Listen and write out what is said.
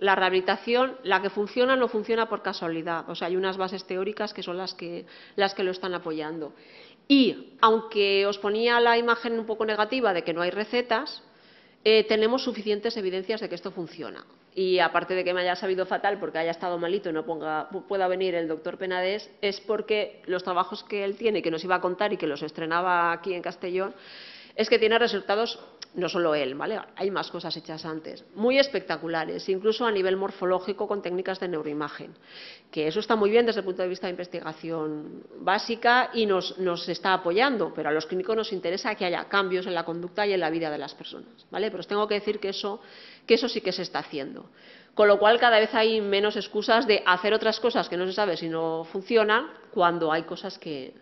la rehabilitación, la que funciona, no funciona por casualidad. O sea, hay unas bases teóricas que son las que, las que lo están apoyando. Y, aunque os ponía la imagen un poco negativa de que no hay recetas, eh, tenemos suficientes evidencias de que esto funciona. Y aparte de que me haya sabido fatal porque haya estado malito y no ponga, pueda venir el doctor Penades, es porque los trabajos que él tiene, que nos iba a contar y que los estrenaba aquí en Castellón, es que tiene resultados no solo él, ¿vale? Hay más cosas hechas antes, muy espectaculares, incluso a nivel morfológico con técnicas de neuroimagen, que eso está muy bien desde el punto de vista de investigación básica y nos, está apoyando, pero a los clínicos nos interesa que haya cambios en la conducta y en la vida de las personas, ¿vale? Pero os tengo que decir que eso, que eso sí que se está haciendo. Con lo cual, cada vez hay menos excusas de hacer otras cosas que no se sabe si no funcionan, cuando hay cosas que,